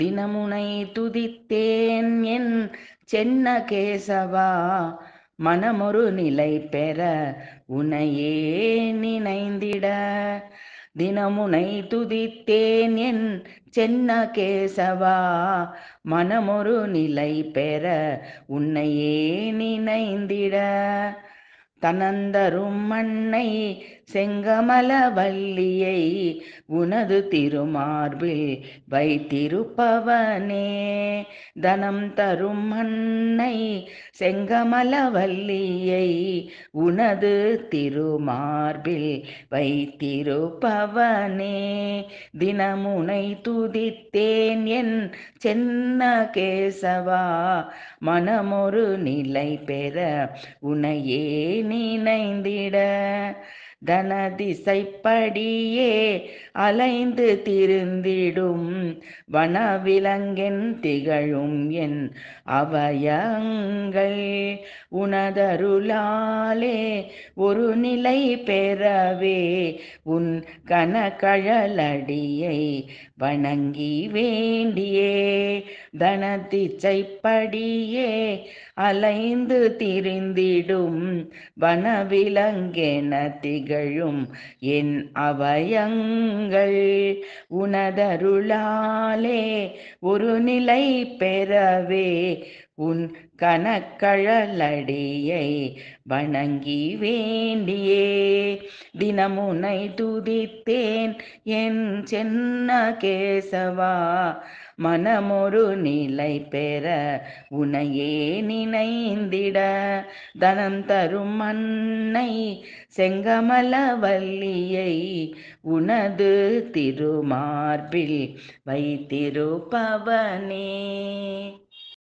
தினமுனை துதித்தேன் என் சென்ன கேசவா மனமொரு நிலை பெற உனையே நினைந்திட தினமுனை துதித்தேன் என் சென்ன கேசவா மனமொரு நிலை பெற உன்னையே நினைந்திட தனந்தரும் மண்ணை செங்கமல வள்ளியை உனது திருமார்பில் வைத்திருப்பவனே தனம் தரும் மன்னை செங்கமல வள்ளியை உனது திருமார்பில் வைத்திருப்பவனே தினமுனை துதித்தேன் என் சென்ன கேசவா மனமொரு நிலை பெற உனையே நினைந்திட தன திசைப்படியே அலைந்து திருந்திடும் வனவிலங்கென் திகழும் என் அவயங்கள் உனதருளாலே ஒரு நிலை பெறவே உன் கனகழலடியை வணங்கி வேண்டியே தனதிச்சைப்படியே அலைந்து திரிந்திடும் வனவிலங்கென திகழும் திகழும் என் அவயங்கள் உனதருளாலே ஒரு நிலை பெறவே உன் கணக்கழலடியை வணங்கி வேண்டியே தினமுனை துதித்தேன் என் சென்ன கேசவா மனமொரு நிலை பெற உனையே நினைந்திட தனம் தரும் மன்னை செங்கமலவல்லியை உனது திருமார்பில் வைத்திருப்பவனே